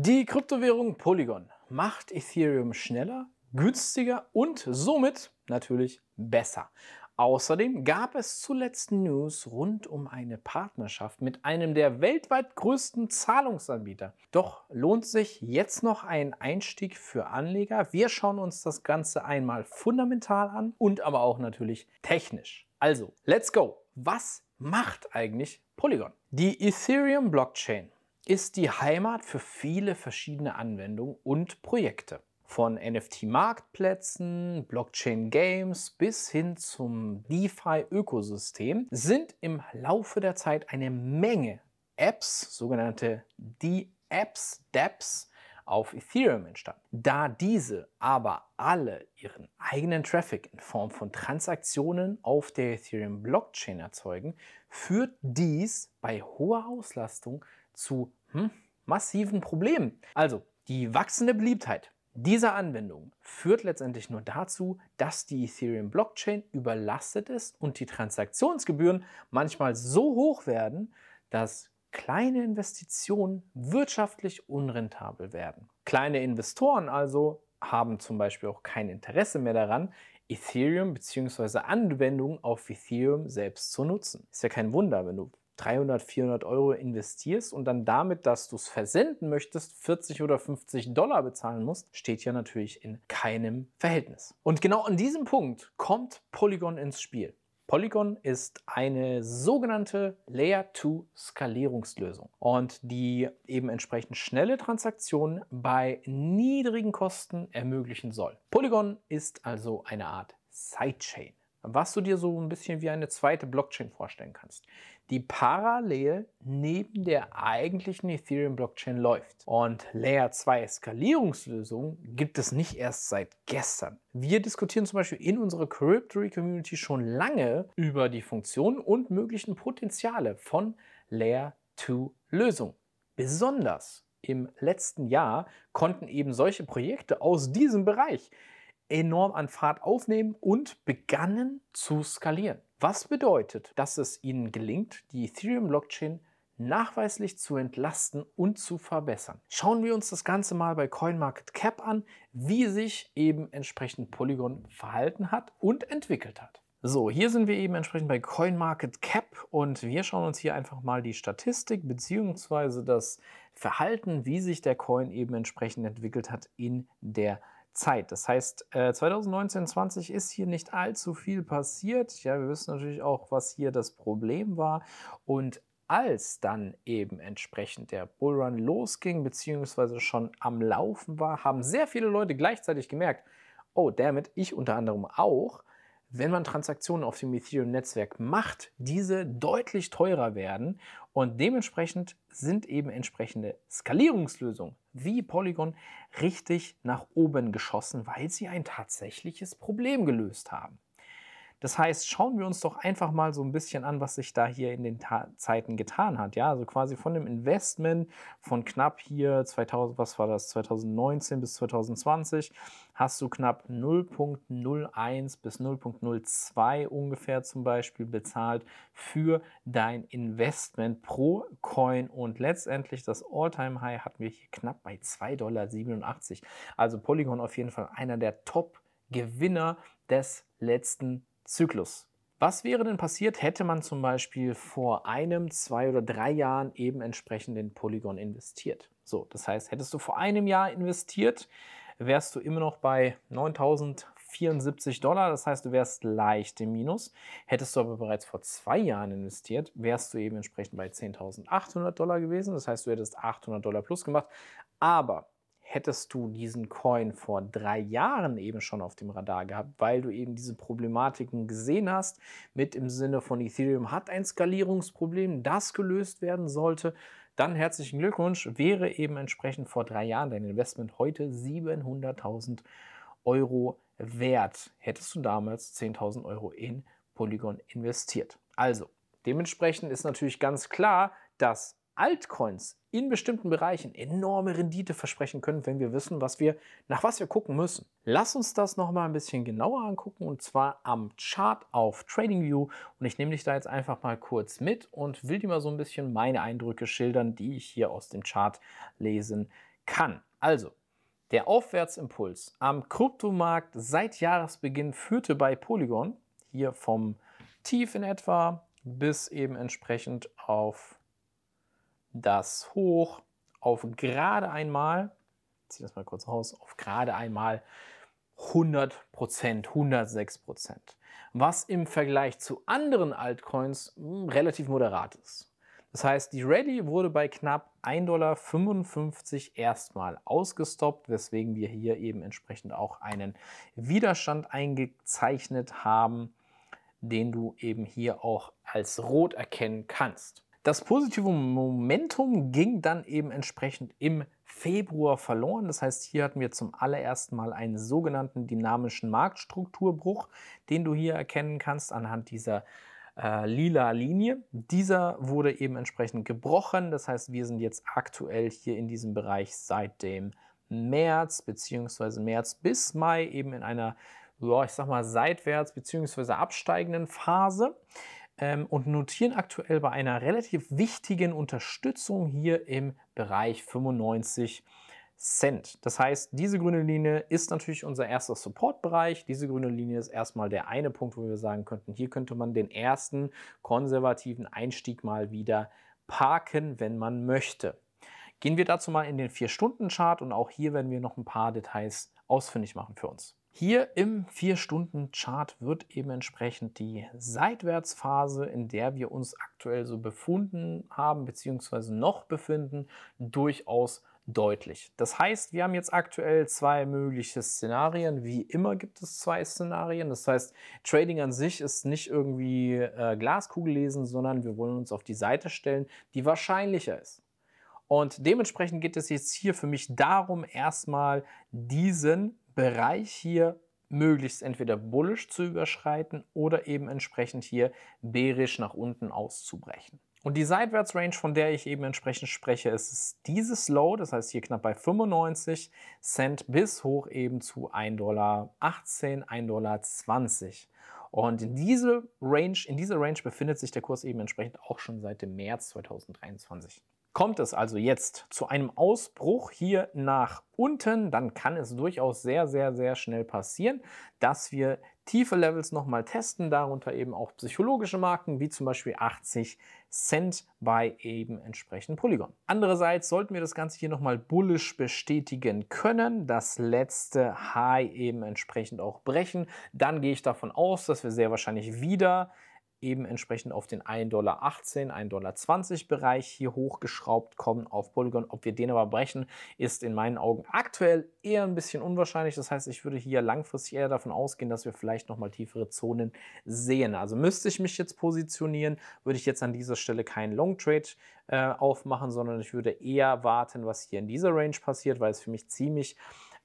Die Kryptowährung Polygon macht Ethereum schneller, günstiger und somit natürlich besser. Außerdem gab es zuletzt News rund um eine Partnerschaft mit einem der weltweit größten Zahlungsanbieter. Doch lohnt sich jetzt noch ein Einstieg für Anleger? Wir schauen uns das Ganze einmal fundamental an und aber auch natürlich technisch. Also, let's go! Was macht eigentlich Polygon? Die Ethereum Blockchain ist die Heimat für viele verschiedene Anwendungen und Projekte. Von NFT-Marktplätzen, Blockchain-Games bis hin zum DeFi-Ökosystem sind im Laufe der Zeit eine Menge Apps, sogenannte D-Apps, DApps, auf Ethereum entstanden. Da diese aber alle ihren eigenen Traffic in Form von Transaktionen auf der Ethereum Blockchain erzeugen, führt dies bei hoher Auslastung zu hm, massiven Problem. Also, die wachsende Beliebtheit dieser Anwendung führt letztendlich nur dazu, dass die Ethereum-Blockchain überlastet ist und die Transaktionsgebühren manchmal so hoch werden, dass kleine Investitionen wirtschaftlich unrentabel werden. Kleine Investoren also haben zum Beispiel auch kein Interesse mehr daran, Ethereum bzw. Anwendungen auf Ethereum selbst zu nutzen. Ist ja kein Wunder, wenn du 300, 400 Euro investierst und dann damit, dass du es versenden möchtest, 40 oder 50 Dollar bezahlen musst, steht ja natürlich in keinem Verhältnis. Und genau an diesem Punkt kommt Polygon ins Spiel. Polygon ist eine sogenannte Layer-2-Skalierungslösung und die eben entsprechend schnelle Transaktionen bei niedrigen Kosten ermöglichen soll. Polygon ist also eine Art Sidechain was du dir so ein bisschen wie eine zweite Blockchain vorstellen kannst, die parallel neben der eigentlichen Ethereum-Blockchain läuft. Und Layer 2 Skalierungslösungen gibt es nicht erst seit gestern. Wir diskutieren zum Beispiel in unserer Cryptory-Community schon lange über die Funktionen und möglichen Potenziale von Layer 2 Lösungen. Besonders im letzten Jahr konnten eben solche Projekte aus diesem Bereich enorm an Fahrt aufnehmen und begannen zu skalieren. Was bedeutet, dass es ihnen gelingt, die Ethereum-Blockchain nachweislich zu entlasten und zu verbessern. Schauen wir uns das Ganze mal bei CoinMarketCap an, wie sich eben entsprechend Polygon verhalten hat und entwickelt hat. So, hier sind wir eben entsprechend bei CoinMarketCap und wir schauen uns hier einfach mal die Statistik bzw. das Verhalten, wie sich der Coin eben entsprechend entwickelt hat in der Zeit. Das heißt, 2019, äh, 20 ist hier nicht allzu viel passiert. Ja, wir wissen natürlich auch, was hier das Problem war. Und als dann eben entsprechend der Bullrun losging, beziehungsweise schon am Laufen war, haben sehr viele Leute gleichzeitig gemerkt, oh, damit, ich unter anderem auch, wenn man Transaktionen auf dem Ethereum-Netzwerk macht, diese deutlich teurer werden und dementsprechend sind eben entsprechende Skalierungslösungen wie Polygon richtig nach oben geschossen, weil sie ein tatsächliches Problem gelöst haben. Das heißt, schauen wir uns doch einfach mal so ein bisschen an, was sich da hier in den Ta Zeiten getan hat. Ja, also quasi von dem Investment von knapp hier 2000, was war das, 2019 bis 2020 hast du knapp 0.01 bis 0.02 ungefähr zum Beispiel bezahlt für dein Investment pro Coin und letztendlich das Alltime high hatten wir hier knapp bei 2,87 Dollar. Also Polygon auf jeden Fall einer der Top-Gewinner des letzten Zyklus. Was wäre denn passiert, hätte man zum Beispiel vor einem, zwei oder drei Jahren eben entsprechend in Polygon investiert? So, das heißt, hättest du vor einem Jahr investiert, wärst du immer noch bei 9.074 Dollar. Das heißt, du wärst leicht im Minus. Hättest du aber bereits vor zwei Jahren investiert, wärst du eben entsprechend bei 10.800 Dollar gewesen. Das heißt, du hättest 800 Dollar plus gemacht. Aber hättest du diesen Coin vor drei Jahren eben schon auf dem Radar gehabt, weil du eben diese Problematiken gesehen hast, mit im Sinne von Ethereum hat ein Skalierungsproblem, das gelöst werden sollte, dann herzlichen Glückwunsch, wäre eben entsprechend vor drei Jahren dein Investment heute 700.000 Euro wert, hättest du damals 10.000 Euro in Polygon investiert. Also, dementsprechend ist natürlich ganz klar, dass Altcoins in bestimmten Bereichen enorme Rendite versprechen können, wenn wir wissen, was wir, nach was wir gucken müssen. Lass uns das nochmal ein bisschen genauer angucken und zwar am Chart auf TradingView. Und ich nehme dich da jetzt einfach mal kurz mit und will dir mal so ein bisschen meine Eindrücke schildern, die ich hier aus dem Chart lesen kann. Also, der Aufwärtsimpuls am Kryptomarkt seit Jahresbeginn führte bei Polygon hier vom Tief in etwa bis eben entsprechend auf das hoch auf gerade einmal, ziehe das mal kurz raus, auf gerade einmal 100 Prozent, 106 Prozent, was im Vergleich zu anderen Altcoins hm, relativ moderat ist. Das heißt, die Rallye wurde bei knapp 1,55 Dollar erstmal ausgestoppt, weswegen wir hier eben entsprechend auch einen Widerstand eingezeichnet haben, den du eben hier auch als rot erkennen kannst. Das positive Momentum ging dann eben entsprechend im Februar verloren. Das heißt, hier hatten wir zum allerersten Mal einen sogenannten dynamischen Marktstrukturbruch, den du hier erkennen kannst anhand dieser äh, lila Linie. Dieser wurde eben entsprechend gebrochen. Das heißt, wir sind jetzt aktuell hier in diesem Bereich seit dem März bzw. März bis Mai eben in einer, ja, ich sag mal, seitwärts bzw. absteigenden Phase ähm, und notieren aktuell bei einer relativ wichtigen Unterstützung hier im Bereich 95 Cent. Das heißt, diese grüne Linie ist natürlich unser erster Supportbereich. Diese grüne Linie ist erstmal der eine Punkt, wo wir sagen könnten, hier könnte man den ersten konservativen Einstieg mal wieder parken, wenn man möchte. Gehen wir dazu mal in den 4-Stunden-Chart und auch hier werden wir noch ein paar Details ausfindig machen für uns. Hier im 4-Stunden-Chart wird eben entsprechend die Seitwärtsphase, in der wir uns aktuell so befunden haben, bzw. noch befinden, durchaus deutlich. Das heißt, wir haben jetzt aktuell zwei mögliche Szenarien. Wie immer gibt es zwei Szenarien. Das heißt, Trading an sich ist nicht irgendwie äh, Glaskugel lesen, sondern wir wollen uns auf die Seite stellen, die wahrscheinlicher ist. Und dementsprechend geht es jetzt hier für mich darum, erstmal diesen Bereich hier möglichst entweder bullisch zu überschreiten oder eben entsprechend hier bärisch nach unten auszubrechen. Und die Seitwärtsrange, von der ich eben entsprechend spreche, ist dieses Low, das heißt hier knapp bei 95 Cent bis hoch eben zu 1,18 Dollar, 1,20 Dollar. Und in diese Range, in dieser Range befindet sich der Kurs eben entsprechend auch schon seit dem März 2023. Kommt es also jetzt zu einem Ausbruch hier nach unten, dann kann es durchaus sehr, sehr, sehr schnell passieren, dass wir tiefe Levels nochmal testen, darunter eben auch psychologische Marken, wie zum Beispiel 80 Cent bei eben entsprechenden Polygon. Andererseits sollten wir das Ganze hier nochmal bullisch bestätigen können, das letzte High eben entsprechend auch brechen, dann gehe ich davon aus, dass wir sehr wahrscheinlich wieder eben entsprechend auf den 1,18 Dollar, 1,20 Dollar Bereich hier hochgeschraubt kommen auf Polygon. Ob wir den aber brechen, ist in meinen Augen aktuell eher ein bisschen unwahrscheinlich. Das heißt, ich würde hier langfristig eher davon ausgehen, dass wir vielleicht nochmal tiefere Zonen sehen. Also müsste ich mich jetzt positionieren, würde ich jetzt an dieser Stelle keinen Long Trade äh, aufmachen, sondern ich würde eher warten, was hier in dieser Range passiert, weil es für mich ziemlich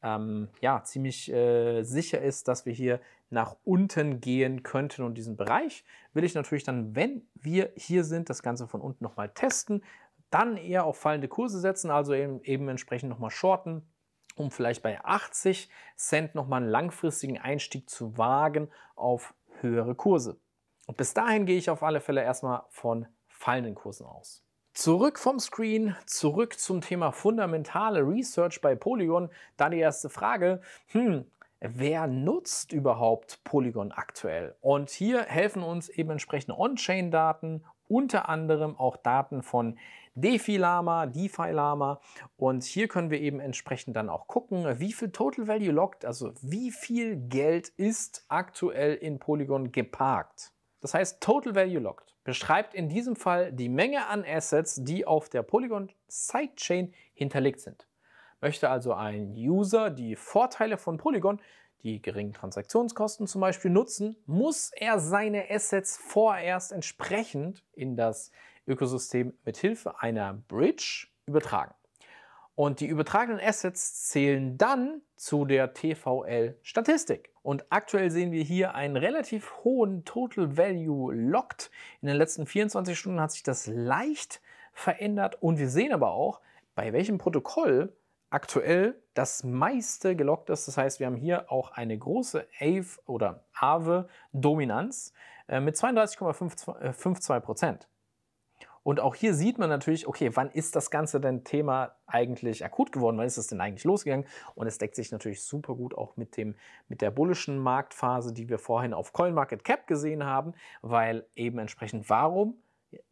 ähm, ja, ziemlich äh, sicher ist, dass wir hier nach unten gehen könnten. Und diesen Bereich will ich natürlich dann, wenn wir hier sind, das Ganze von unten nochmal testen, dann eher auf fallende Kurse setzen, also eben, eben entsprechend nochmal shorten, um vielleicht bei 80 Cent nochmal einen langfristigen Einstieg zu wagen auf höhere Kurse. Und bis dahin gehe ich auf alle Fälle erstmal von fallenden Kursen aus. Zurück vom Screen, zurück zum Thema fundamentale Research bei Polygon. Da die erste Frage, hm, wer nutzt überhaupt Polygon aktuell? Und hier helfen uns eben entsprechende On-Chain-Daten, unter anderem auch Daten von DeFi Lama, DeFi Lama und hier können wir eben entsprechend dann auch gucken, wie viel Total Value locked, also wie viel Geld ist aktuell in Polygon geparkt. Das heißt, Total Value Locked beschreibt in diesem Fall die Menge an Assets, die auf der Polygon Sidechain hinterlegt sind möchte also ein User die Vorteile von Polygon, die geringen Transaktionskosten zum Beispiel, nutzen, muss er seine Assets vorerst entsprechend in das Ökosystem mit Hilfe einer Bridge übertragen. Und die übertragenen Assets zählen dann zu der TVL-Statistik. Und aktuell sehen wir hier einen relativ hohen Total Value Locked. In den letzten 24 Stunden hat sich das leicht verändert und wir sehen aber auch, bei welchem Protokoll aktuell das meiste gelockt ist. Das heißt, wir haben hier auch eine große Ave oder Aave Dominanz äh, mit 32,52 äh, Prozent. Und auch hier sieht man natürlich, okay, wann ist das Ganze denn Thema eigentlich akut geworden? Wann ist es denn eigentlich losgegangen? Und es deckt sich natürlich super gut auch mit, dem, mit der bullischen Marktphase, die wir vorhin auf Coin Market Cap gesehen haben, weil eben entsprechend, warum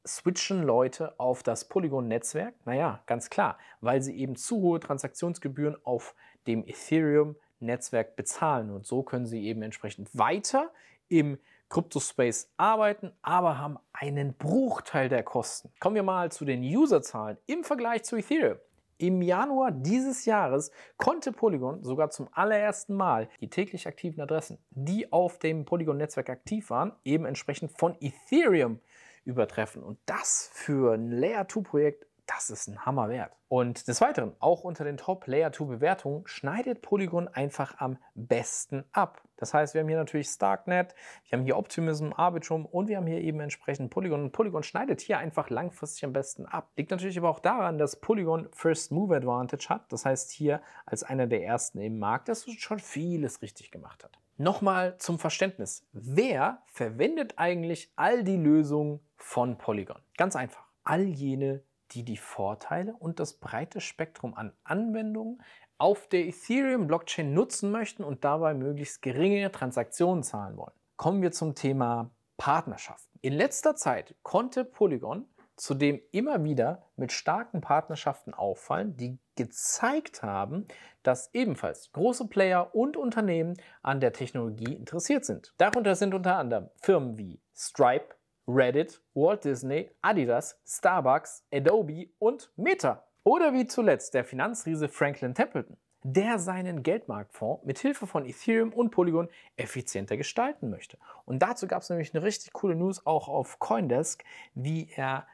switchen Leute auf das Polygon-Netzwerk? Naja, ganz klar, weil sie eben zu hohe Transaktionsgebühren auf dem Ethereum-Netzwerk bezahlen. Und so können sie eben entsprechend weiter im Crypto-Space arbeiten, aber haben einen Bruchteil der Kosten. Kommen wir mal zu den Userzahlen im Vergleich zu Ethereum. Im Januar dieses Jahres konnte Polygon sogar zum allerersten Mal die täglich aktiven Adressen, die auf dem Polygon-Netzwerk aktiv waren, eben entsprechend von Ethereum übertreffen. Und das für ein Layer 2 Projekt das ist ein Hammer wert. Und des Weiteren, auch unter den Top Layer 2 Bewertungen schneidet Polygon einfach am besten ab. Das heißt, wir haben hier natürlich Starknet, wir haben hier Optimism, Arbitrum und wir haben hier eben entsprechend Polygon. Und Polygon schneidet hier einfach langfristig am besten ab. Liegt natürlich aber auch daran, dass Polygon First Move Advantage hat. Das heißt, hier als einer der ersten im Markt, dass schon vieles richtig gemacht hat. Nochmal zum Verständnis. Wer verwendet eigentlich all die Lösungen von Polygon? Ganz einfach. All jene, die die Vorteile und das breite Spektrum an Anwendungen auf der Ethereum-Blockchain nutzen möchten und dabei möglichst geringe Transaktionen zahlen wollen. Kommen wir zum Thema Partnerschaften. In letzter Zeit konnte Polygon zudem immer wieder mit starken Partnerschaften auffallen, die gezeigt haben, dass ebenfalls große Player und Unternehmen an der Technologie interessiert sind. Darunter sind unter anderem Firmen wie Stripe, Reddit, Walt Disney, Adidas, Starbucks, Adobe und Meta. Oder wie zuletzt der Finanzriese Franklin Templeton, der seinen Geldmarktfonds mit Hilfe von Ethereum und Polygon effizienter gestalten möchte. Und dazu gab es nämlich eine richtig coole News auch auf Coindesk, wie er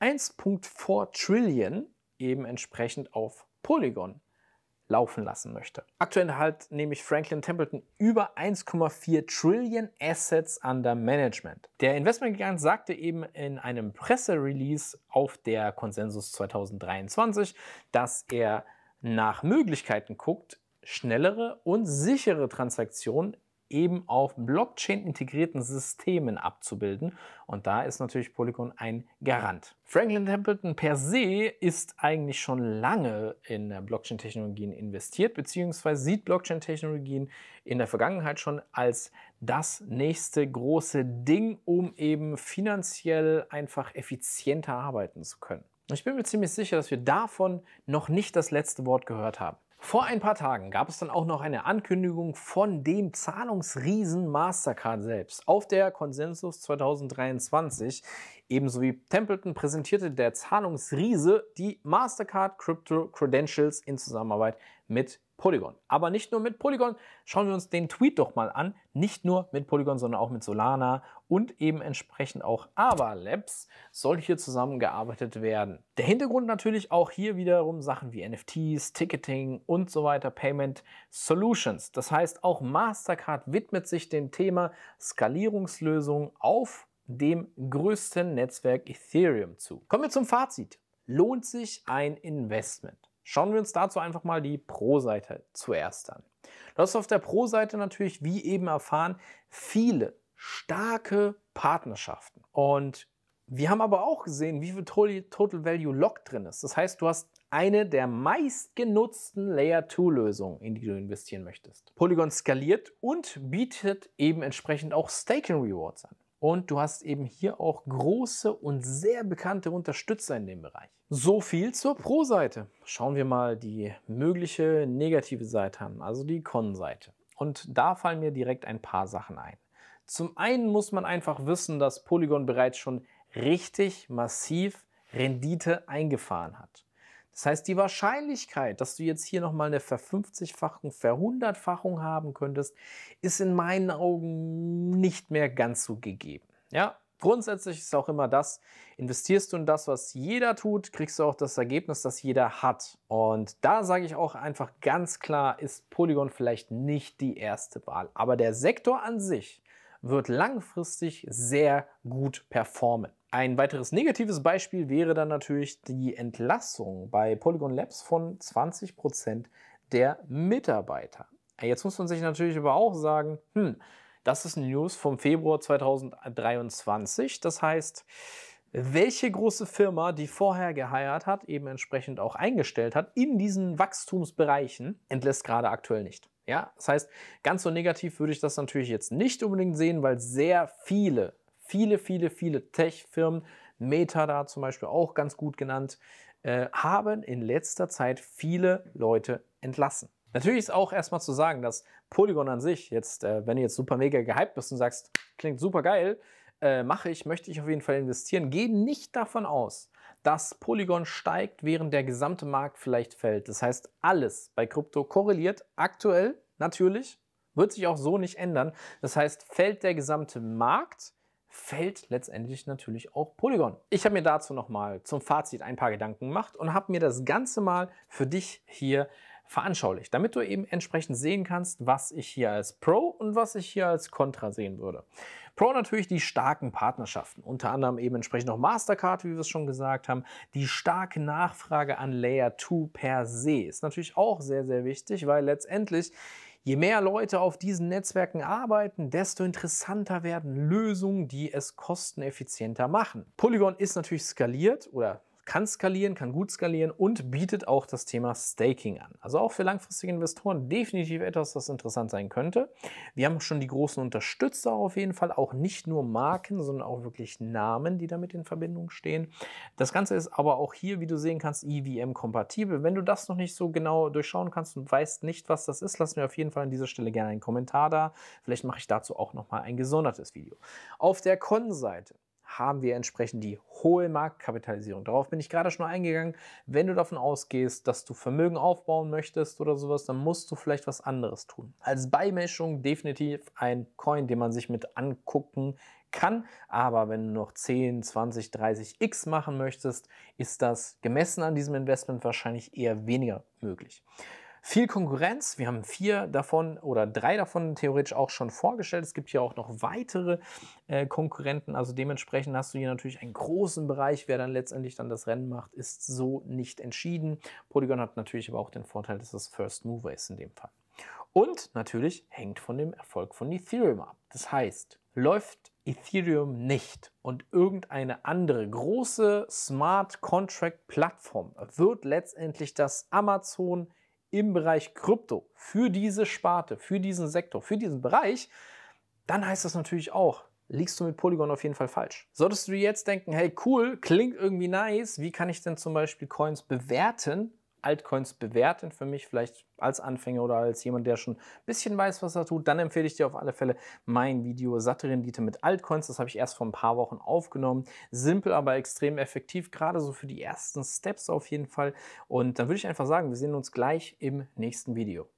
1.4 Trillion eben entsprechend auf Polygon laufen lassen möchte. Aktuell halt nämlich Franklin Templeton über 1,4 Trillion Assets under Management. Der Investmentgigant sagte eben in einem Presserelease auf der Konsensus 2023, dass er nach Möglichkeiten guckt, schnellere und sichere Transaktionen eben auf Blockchain integrierten Systemen abzubilden. Und da ist natürlich Polygon ein Garant. Franklin Templeton per se ist eigentlich schon lange in Blockchain-Technologien investiert, beziehungsweise sieht Blockchain-Technologien in der Vergangenheit schon als das nächste große Ding, um eben finanziell einfach effizienter arbeiten zu können. Ich bin mir ziemlich sicher, dass wir davon noch nicht das letzte Wort gehört haben. Vor ein paar Tagen gab es dann auch noch eine Ankündigung von dem Zahlungsriesen Mastercard selbst. Auf der Konsensus 2023, ebenso wie Templeton, präsentierte der Zahlungsriese die Mastercard Crypto Credentials in Zusammenarbeit mit Polygon. Aber nicht nur mit Polygon. Schauen wir uns den Tweet doch mal an. Nicht nur mit Polygon, sondern auch mit Solana und eben entsprechend auch Ava Labs soll hier zusammengearbeitet werden. Der Hintergrund natürlich auch hier wiederum Sachen wie NFTs, Ticketing und so weiter, Payment Solutions. Das heißt, auch Mastercard widmet sich dem Thema Skalierungslösungen auf dem größten Netzwerk Ethereum zu. Kommen wir zum Fazit. Lohnt sich ein Investment? Schauen wir uns dazu einfach mal die Pro-Seite zuerst an. Du hast auf der Pro-Seite natürlich, wie eben erfahren, viele starke Partnerschaften. Und wir haben aber auch gesehen, wie viel Total Value Lock drin ist. Das heißt, du hast eine der meistgenutzten Layer 2 Lösungen, in die du investieren möchtest. Polygon skaliert und bietet eben entsprechend auch Staking Rewards an. Und du hast eben hier auch große und sehr bekannte Unterstützer in dem Bereich. So viel zur Pro-Seite. Schauen wir mal die mögliche negative Seite an, also die Con-Seite. Und da fallen mir direkt ein paar Sachen ein. Zum einen muss man einfach wissen, dass Polygon bereits schon richtig massiv Rendite eingefahren hat. Das heißt, die Wahrscheinlichkeit, dass du jetzt hier nochmal eine Verfünfzigfachung, Verhundertfachung haben könntest, ist in meinen Augen nicht mehr ganz so gegeben. Ja, grundsätzlich ist auch immer das, investierst du in das, was jeder tut, kriegst du auch das Ergebnis, das jeder hat. Und da sage ich auch einfach ganz klar, ist Polygon vielleicht nicht die erste Wahl. Aber der Sektor an sich wird langfristig sehr gut performen. Ein weiteres negatives Beispiel wäre dann natürlich die Entlassung bei Polygon Labs von 20% Prozent der Mitarbeiter. Jetzt muss man sich natürlich aber auch sagen, hm, das ist eine News vom Februar 2023. Das heißt, welche große Firma, die vorher geheiert hat, eben entsprechend auch eingestellt hat, in diesen Wachstumsbereichen, entlässt gerade aktuell nicht. Ja, das heißt, ganz so negativ würde ich das natürlich jetzt nicht unbedingt sehen, weil sehr viele viele, viele, viele Tech-Firmen, Meta da zum Beispiel auch ganz gut genannt, äh, haben in letzter Zeit viele Leute entlassen. Natürlich ist auch erstmal zu sagen, dass Polygon an sich jetzt, äh, wenn du jetzt super mega gehypt bist und sagst, klingt super geil, äh, mache ich, möchte ich auf jeden Fall investieren, geh nicht davon aus, dass Polygon steigt, während der gesamte Markt vielleicht fällt. Das heißt, alles bei Krypto korreliert aktuell natürlich, wird sich auch so nicht ändern. Das heißt, fällt der gesamte Markt, fällt letztendlich natürlich auch Polygon. Ich habe mir dazu nochmal zum Fazit ein paar Gedanken gemacht und habe mir das Ganze mal für dich hier veranschaulicht, damit du eben entsprechend sehen kannst, was ich hier als Pro und was ich hier als Contra sehen würde. Pro natürlich die starken Partnerschaften, unter anderem eben entsprechend auch Mastercard, wie wir es schon gesagt haben. Die starke Nachfrage an Layer 2 per se ist natürlich auch sehr, sehr wichtig, weil letztendlich Je mehr Leute auf diesen Netzwerken arbeiten, desto interessanter werden Lösungen, die es kosteneffizienter machen. Polygon ist natürlich skaliert oder kann skalieren, kann gut skalieren und bietet auch das Thema Staking an. Also auch für langfristige Investoren definitiv etwas, das interessant sein könnte. Wir haben schon die großen Unterstützer auf jeden Fall, auch nicht nur Marken, sondern auch wirklich Namen, die damit in Verbindung stehen. Das Ganze ist aber auch hier, wie du sehen kannst, EVM-kompatibel. Wenn du das noch nicht so genau durchschauen kannst und weißt nicht, was das ist, lass mir auf jeden Fall an dieser Stelle gerne einen Kommentar da. Vielleicht mache ich dazu auch nochmal ein gesondertes Video. Auf der Con-Seite haben wir entsprechend die hohe Marktkapitalisierung. Darauf bin ich gerade schon eingegangen. Wenn du davon ausgehst, dass du Vermögen aufbauen möchtest oder sowas, dann musst du vielleicht was anderes tun. Als Beimischung definitiv ein Coin, den man sich mit angucken kann. Aber wenn du noch 10, 20, 30 X machen möchtest, ist das gemessen an diesem Investment wahrscheinlich eher weniger möglich. Viel Konkurrenz, wir haben vier davon oder drei davon theoretisch auch schon vorgestellt. Es gibt hier auch noch weitere äh, Konkurrenten, also dementsprechend hast du hier natürlich einen großen Bereich. Wer dann letztendlich dann das Rennen macht, ist so nicht entschieden. Polygon hat natürlich aber auch den Vorteil, dass es First Mover ist in dem Fall. Und natürlich hängt von dem Erfolg von Ethereum ab. Das heißt, läuft Ethereum nicht und irgendeine andere große Smart Contract Plattform wird letztendlich das Amazon im Bereich Krypto für diese Sparte, für diesen Sektor, für diesen Bereich, dann heißt das natürlich auch, liegst du mit Polygon auf jeden Fall falsch. Solltest du jetzt denken, hey cool, klingt irgendwie nice, wie kann ich denn zum Beispiel Coins bewerten? Altcoins bewerten für mich, vielleicht als Anfänger oder als jemand, der schon ein bisschen weiß, was er tut, dann empfehle ich dir auf alle Fälle mein Video Satte Rendite mit Altcoins. Das habe ich erst vor ein paar Wochen aufgenommen. Simpel, aber extrem effektiv, gerade so für die ersten Steps auf jeden Fall. Und dann würde ich einfach sagen, wir sehen uns gleich im nächsten Video.